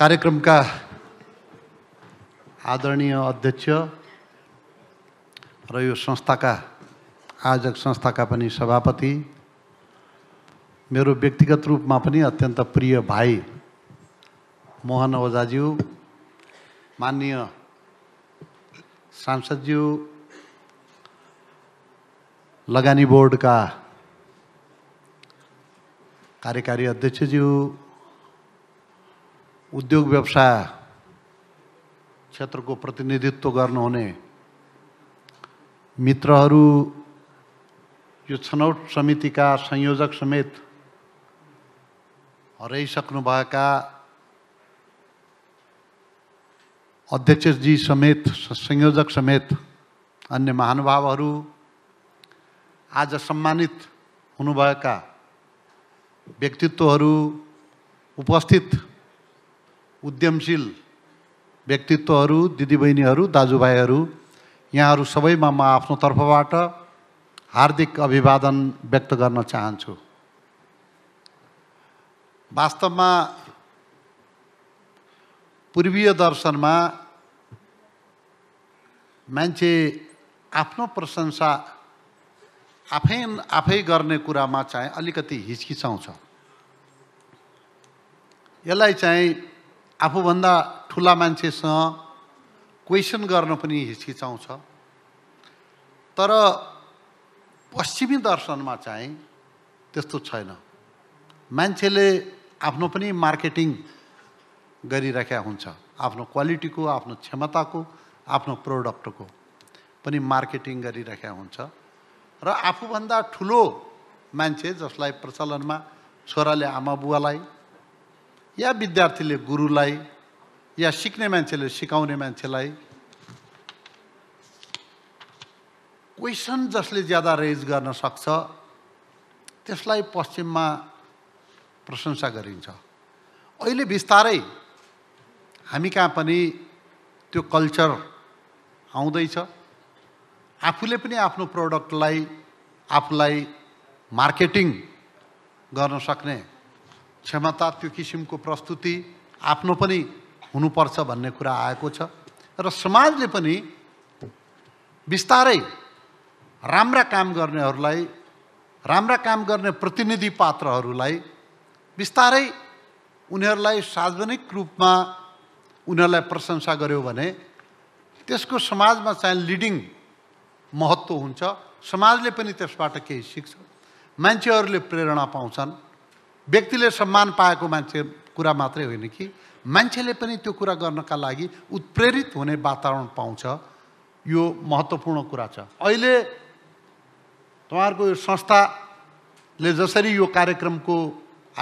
कार्यक्रम का आदरणीय अध्यक्ष रो संस्था का आयोजक संस्था का सभापति मेरे व्यक्तिगत रूप में अत्यन्त प्रिय भाई मोहन ओझाज्यू मान्य सांसदज्यू लगानी बोर्ड का कार्यकारी अध्यक्ष जीव उद्योग व्यवसाय क्षेत्रको प्रतिनिधित्व गर्नुहुने मित्रहरू यो छनौट समितिका संयोजक समेत हराइसक्नुभएका अध्यक्षजी समेत संयोजक समेत अन्य महानुभावहरू आज सम्मानित हुनुभएका व्यक्तित्वहरू उपस्थित उद्यमशील व्यक्तित्वहरू दिदीबहिनीहरू दाजुभाइहरू यहाँहरू सबैमा म आफ्नो तर्फबाट हार्दिक अभिवादन व्यक्त गर्न चाहन्छु वास्तवमा पूर्वीय दर्शनमा मान्छे आफ्नो प्रशंसा आफै आफै गर्ने कुरामा चाहिँ अलिकति हिचकिचाउँछ यसलाई चाहिँ आफूभन्दा ठुला मान्छेसँग क्वेसन गर्न पनि हिचकिचाउँछ तर पश्चिमी दर्शनमा चाहिँ त्यस्तो छैन मान्छेले आफ्नो पनि मार्केटिङ गरिराखेका हुन्छ आफ्नो क्वालिटीको आफ्नो क्षमताको आफ्नो प्रोडक्टको पनि मार्केटिङ गरिराखेका हुन्छ र आफूभन्दा ठुलो मान्छे जसलाई प्रचलनमा छोराले आमा बुवालाई या विद्यार्थीले गुरुलाई या सिक्ने मान्छेले सिकाउने मान्छेलाई क्वेसन जसले ज्यादा रेज गर्न सक्छ त्यसलाई पश्चिममा प्रशंसा गरिन्छ अहिले बिस्तारै हामी कहाँ पनि त्यो कल्चर आउँदैछ आफूले पनि आफ्नो प्रोडक्टलाई आफूलाई मार्केटिङ गर्न सक्ने क्षमता त्यो किसिमको प्रस्तुति आफ्नो पनि हुनुपर्छ भन्ने कुरा आएको छ र समाजले पनि बिस्तारै राम्रा काम गर्नेहरूलाई राम्रा काम गर्ने प्रतिनिधि पात्रहरूलाई बिस्तारै उनीहरूलाई सार्वजनिक रूपमा उनीहरूलाई प्रशंसा गऱ्यो भने त्यसको समाजमा चाहिँ लिडिङ महत्त्व हुन्छ समाजले पनि त्यसबाट केही सिक्छ मान्छेहरूले प्रेरणा पाउँछन् व्यक्तिले सम्मान पाएको मान्छे कुरा मात्रै होइन कि मान्छेले पनि त्यो कुरा गर्नका लागि उत्प्रेरित हुने वातावरण पाउँछ यो महत्त्वपूर्ण कुरा छ अहिले तपाईँहरूको यो संस्थाले जसरी यो कार्यक्रमको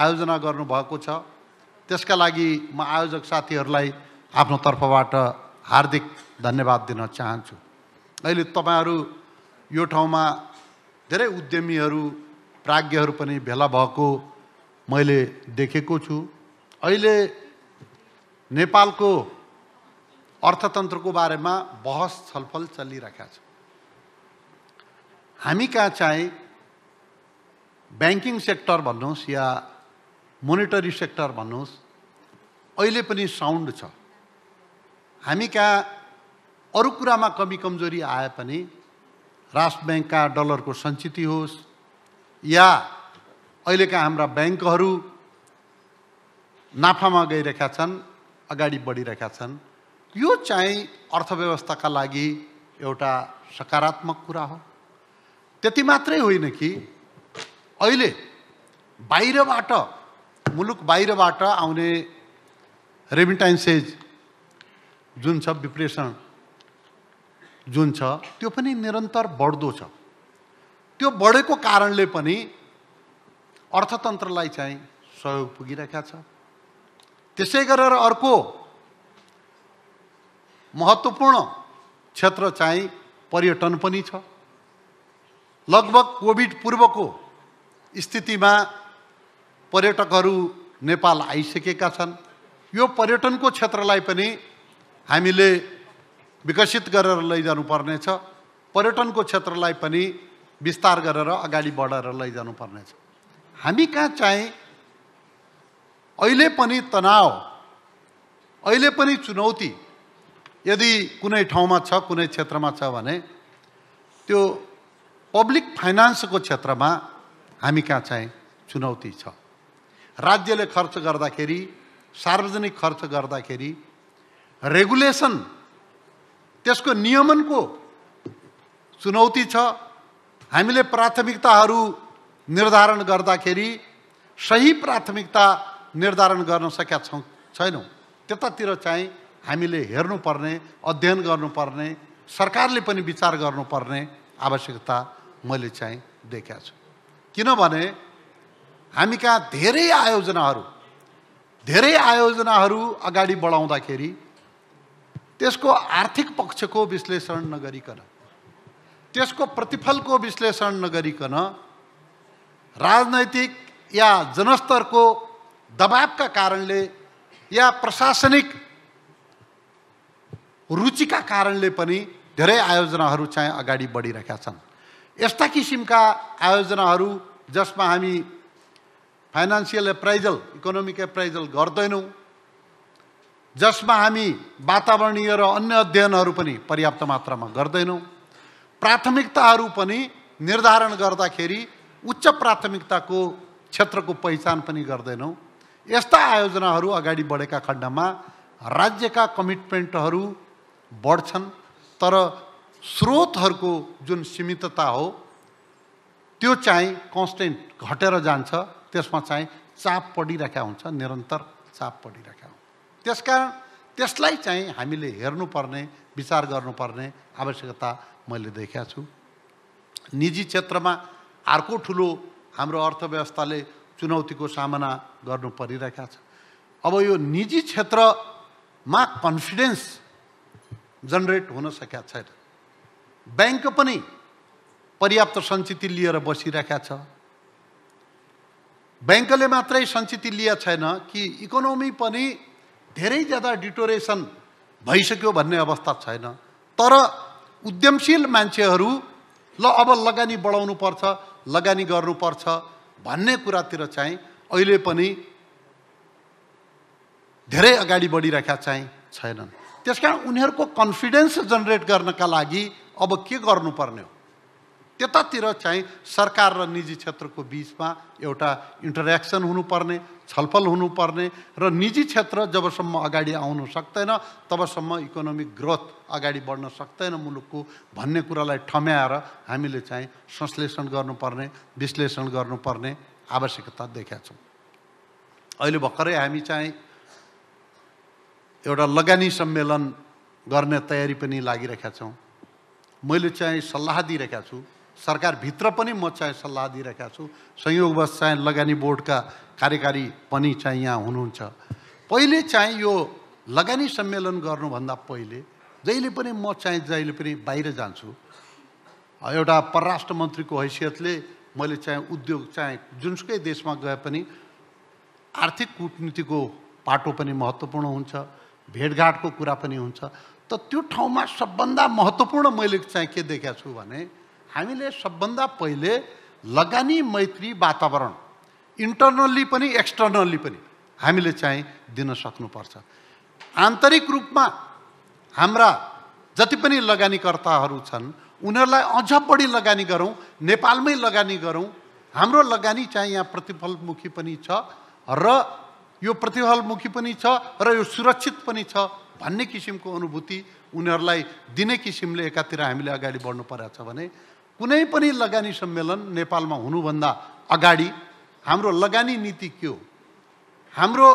आयोजना गर्नुभएको छ त्यसका लागि म आयोजक साथीहरूलाई आफ्नो तर्फबाट हार्दिक धन्यवाद दिन चाहन्छु अहिले तपाईँहरू यो ठाउँमा धेरै उद्यमीहरू प्राज्ञहरू पनि भेला भएको मैले देखेको छु अहिले नेपालको अर्थतन्त्रको बारेमा बहस छलफल चलिरहेका छ हामी कहाँ चाहिँ ब्याङ्किङ सेक्टर भन्नुहोस् या मोनिटरी सेक्टर भन्नुहोस् अहिले पनि साउन्ड छ हामी कहाँ अरू कुरामा कमी कमजोरी आए पनि राष्ट्र ब्याङ्कका डलरको सञ्चिति होस् या अहिलेका हाम्रा ब्याङ्कहरू नाफामा गइरहेका छन् अगाडि बढिरहेका छन् यो चाहिँ अर्थव्यवस्थाका लागि एउटा सकारात्मक कुरा हो त्यति मात्रै होइन कि अहिले बाहिरबाट मुलुक बाहिरबाट आउने रेमिटान्सेज जुन छ विप्रेषण जुन छ त्यो पनि निरन्तर बढ्दो छ त्यो बढेको कारणले पनि अर्थतन्त्रलाई चाहिँ सहयोग पुगिरहेका छ त्यसै गरेर अर्को महत्त्वपूर्ण क्षेत्र चाहिँ पर्यटन पनि छ लगभग कोभिड पूर्वको स्थितिमा पर्यटकहरू नेपाल आइसकेका छन् यो पर्यटनको क्षेत्रलाई पनि हामीले विकसित गरेर लैजानुपर्नेछ पर्यटनको क्षेत्रलाई पनि विस्तार गरेर अगाडि बढेर लैजानुपर्नेछ हामी कहाँ चाहिँ अहिले पनि तनाव अहिले पनि चुनौती यदि कुनै ठाउँमा छ कुनै क्षेत्रमा छ भने त्यो पब्लिक फाइनान्सको क्षेत्रमा हामी कहाँ चाहिँ चुनौती छ राज्यले खर्च गर्दाखेरि सार्वजनिक खर्च गर्दाखेरि रेगुलेसन त्यसको नियमनको चुनौती छ हामीले प्राथमिकताहरू निर्धारण गर्दाखेरि सही प्राथमिकता निर्धारण गर्न सकेका छौँ छैनौँ त्यतातिर चाहिँ हामीले हेर्नुपर्ने अध्ययन गर्नुपर्ने सरकारले पनि विचार गर्नुपर्ने आवश्यकता मैले चाहिँ देखेको छु किनभने हामी कहाँ धेरै आयोजनाहरू धेरै आयोजनाहरू अगाडि बढाउँदाखेरि त्यसको आर्थिक पक्षको विश्लेषण नगरिकन त्यसको प्रतिफलको विश्लेषण नगरिकन राजनैतिक या जनस्तरको दबावका कारणले या प्रशासनिक रुचिका कारणले पनि धेरै आयोजनाहरू चाहिँ अगाडि बढिरहेका छन् यस्ता किसिमका आयोजनाहरू जसमा हामी फाइनेन्सियल एप्राइजल इकोनोमिक एप्राइजल गर्दैनौँ जसमा हामी वातावरणीय र अन्य अध्ययनहरू पनि पर्याप्त मात्रामा गर्दैनौँ प्राथमिकताहरू पनि निर्धारण गर्दाखेरि उच्च प्राथमिकताको क्षेत्रको पहिचान पनि गर्दैनौँ यस्ता आयोजनाहरू अगाडि बढेका खण्डमा राज्यका कमिटमेन्टहरू बढ्छन् तर स्रोतहरूको जुन सीमितता हो त्यो चाहिँ कन्सटेन्ट घटेर जान्छ त्यसमा चाहिँ चाप पडिरहेका हुन्छ निरन्तर चाप पडिरहेका हुन्छ त्यसकारण त्यसलाई चाहिँ हामीले हेर्नुपर्ने विचार गर्नुपर्ने आवश्यकता मैले देखेको छु निजी क्षेत्रमा अर्को ठुलो हाम्रो अर्थव्यवस्थाले चुनौतीको सामना गर्नु परिरहेका छ अब यो निजी क्षेत्रमा कन्फिडेन्स जनरेट हुन सकेका छैन ब्याङ्क पनि पर्याप्त सञ्चित लिएर बसिरहेका छ ब्याङ्कले मात्रै सञ्चित लिए छैन कि इकोनोमी पनि धेरै ज्यादा डिटोरेसन भइसक्यो भन्ने अवस्था छैन तर उद्यमशील मान्छेहरू ल अब लगानी बढाउनु पर्छ लगानी गर्नुपर्छ भन्ने कुरातिर चाहिँ अहिले पनि धेरै अगाडि बढिरहेका चाहिँ छैनन् त्यस कारण उनीहरूको कन्फिडेन्स जेनेरेट गर्नका लागि अब के गर्नुपर्ने हो त्यतातिर चाहिँ सरकार र निजी क्षेत्रको बिचमा एउटा इन्टरेक्सन हुनुपर्ने छलफल हुनुपर्ने र निजी क्षेत्र जबसम्म अगाडि आउनु सक्दैन तबसम्म इकोनोमिक ग्रोथ अगाडि बढ्न सक्दैन मुलुकको भन्ने कुरालाई ठम्याएर हामीले चाहिँ संश्लेषण गर्नुपर्ने विश्लेषण गर्नुपर्ने आवश्यकता देखाएको छौँ अहिले भर्खरै हामी चाहिँ एउटा लगानी सम्मेलन गर्ने तयारी पनि लागिरहेका छौँ मैले चाहिँ सल्लाह दिइरहेका छु सरकारभित्र पनि म चाहिँ सल्लाह दिइरहेका छु संयोगवश चाहिँ लगानी बोर्डका कार्यकारी पनि चाहिँ यहाँ हुनुहुन्छ पहिले चाहिँ यो लगानी सम्मेलन गर्नुभन्दा पहिले जहिले पनि म चाहिँ जहिले पनि बाहिर जान्छु एउटा परराष्ट्र मन्त्रीको हैसियतले मैले चाहिँ उद्योग चाहिँ जुनसुकै देशमा गए पनि आर्थिक कुटनीतिको पाटो पनि महत्त्वपूर्ण हुन्छ भेटघाटको कुरा पनि हुन्छ त त्यो ठाउँमा सबभन्दा महत्त्वपूर्ण मैले चाहिँ के देखेको छु भने हामीले सबभन्दा पहिले लगानी मैत्री वातावरण इन्टर्नल्ली पनि एक्सटर्नल्ली पनि हामीले चाहिँ दिन सक्नुपर्छ आन्तरिक रूपमा हाम्रा जति पनि लगानीकर्ताहरू छन् उनीहरूलाई अझ बढी लगानी गरौँ नेपालमै लगानी गरौँ हाम्रो लगानी चाहिँ यहाँ प्रतिफलमुखी पनि छ र यो प्रतिफलमुखी पनि छ र यो सुरक्षित पनि छ भन्ने किसिमको अनुभूति उनीहरूलाई दिने किसिमले एकातिर हामीले अगाडि बढ्नु परेको छ भने कुनै पनि लगानी सम्मेलन नेपालमा हुनुभन्दा अगाडि हाम्रो लगानी नीति के हो हाम्रो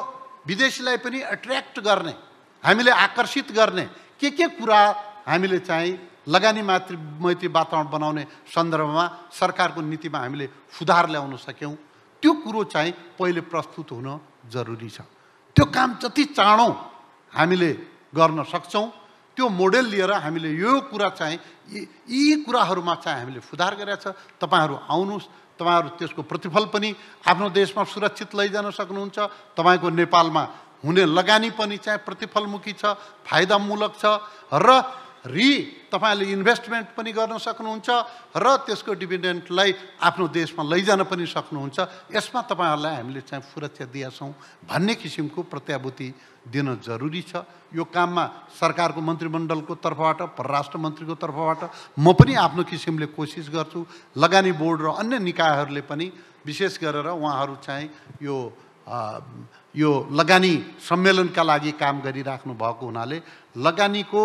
विदेशीलाई पनि एट्र्याक्ट गर्ने हामीले आकर्षित गर्ने के के कुरा हामीले चाहिँ लगानी मातृ मैत्री वातावरण बनाउने सन्दर्भमा सरकारको नीतिमा हामीले सुधार ल्याउन सक्यौँ त्यो कुरो चाहिँ पहिले प्रस्तुत हुन जरुरी छ त्यो काम जति चाँडो हामीले गर्न सक्छौँ त्यो मोडेल लिएर हामीले यो कुरा चाहिँ यी कुराहरूमा चाहिँ हामीले सुधार गरेका छ तपाईँहरू आउनुहोस् तपाईँहरू त्यसको प्रतिफल पनि आफ्नो देशमा सुरक्षित लैजान सक्नुहुन्छ तपाईँको नेपालमा हुने लगानी पनि चाहिँ प्रतिफलमुखी छ फाइदामूलक छ र रि तपाईँले इन्भेस्टमेन्ट पनि गर्न सक्नुहुन्छ र त्यसको डिभिडेन्टलाई आफ्नो देशमा लैजान पनि सक्नुहुन्छ यसमा तपाईँहरूलाई हामीले चाहिँ सुरक्षा दिएछौँ भन्ने किसिमको प्रत्याभूति दिन जरुरी छ यो काममा सरकारको मन्त्रीमण्डलको तर्फबाट परराष्ट्र मन्त्रीको तर्फबाट म पनि आफ्नो किसिमले कोसिस गर्छु लगानी बोर्ड र अन्य निकायहरूले पनि विशेष गरेर उहाँहरू चाहिँ यो आ, यो लगानी सम्मेलनका लागि काम गरिराख्नु भएको हुनाले लगानीको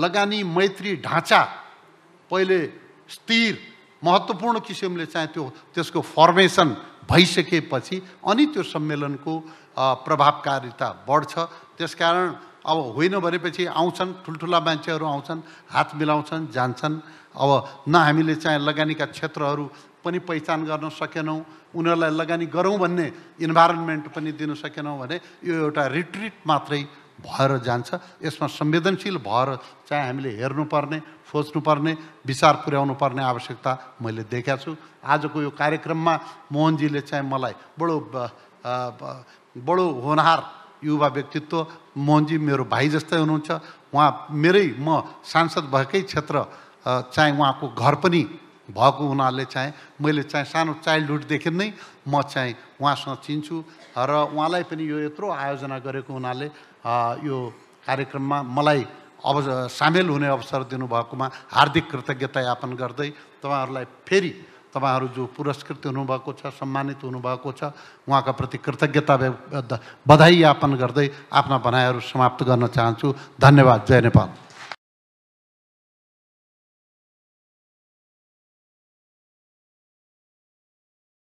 लगानी मैत्री ढाँचा पहिले स्थिर महत्त्वपूर्ण किसिमले चाहिँ त्यो त्यसको फर्मेसन भइसकेपछि अनि त्यो सम्मेलनको प्रभावकारिता बढ्छ त्यसकारण अब होइन भनेपछि आउँछन् ठुल्ठुला मान्छेहरू आउँछन् हात मिलाउँछन् जान्छन् अब न हामीले चाहिँ लगानीका क्षेत्रहरू पनि पहिचान गर्न सकेनौँ उनीहरूलाई लगानी गरौँ भन्ने इन्भाइरोन्मेन्ट पनि दिन सकेनौँ भने यो एउटा रिट्रिट मात्रै भएर जान्छ यसमा संवेदनशील भएर चाहिँ हामीले हेर्नुपर्ने सोच्नुपर्ने विचार पुर्याउनु पर्ने आवश्यकता मैले देखेको छु आजको यो कार्यक्रममा मोहनजीले चाहिँ मलाई बडो बडो होनहार युवा व्यक्तित्व मोहनजी मेरो भाइ जस्तै हुनुहुन्छ उहाँ मेरै म सांसद भएकै क्षेत्र चाहिँ उहाँको घर पनि भएको हुनाले चाहिँ मैले चाहिँ सानो चाइल्डहुडदेखि नै म चाहिँ उहाँसँग चिन्छु र उहाँलाई पनि यो यत्रो आयोजना गरेको हुनाले यो कार्यक्रममा मलाई अब सामेल हुने अवसर दिनुभएकोमा हार्दिक कृतज्ञता यापन गर्दै तपाईँहरूलाई फेरि तपाईँहरू जो पुरस्कृत हुनुभएको छ सम्मानित हुनुभएको छ उहाँका प्रति कृतज्ञता बधाई यापन गर्दै आफ्ना भनाइहरू समाप्त गर्न चाहन्छु धन्यवाद जय नेपाल